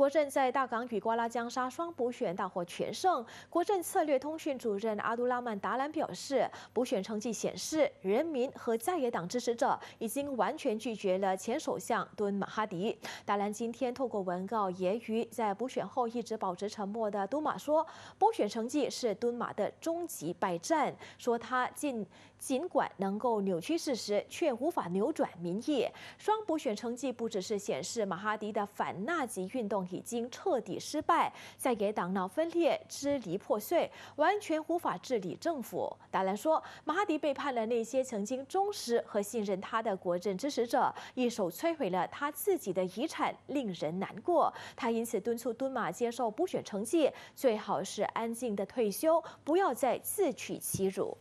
国政在大港与瓜拉江沙双补选大获全胜。国政策略通讯主任阿杜拉曼达兰表示，补选成绩显示，人民和在野党支持者已经完全拒绝了前首相敦马哈迪。达兰今天透过文告，揶揄在补选后一直保持沉默的敦马说，补选成绩是敦马的终极败战，说他尽尽管能够扭曲事实，却无法扭转民意。双补选成绩不只是显示马哈迪的反纳吉运动。已经彻底失败，在给党闹分裂、支离破碎，完全无法治理政府。达兰说，马哈迪背叛了那些曾经忠实和信任他的国政支持者，一手摧毁了他自己的遗产，令人难过。他因此敦促敦马接受补选成绩，最好是安静的退休，不要再自取其辱。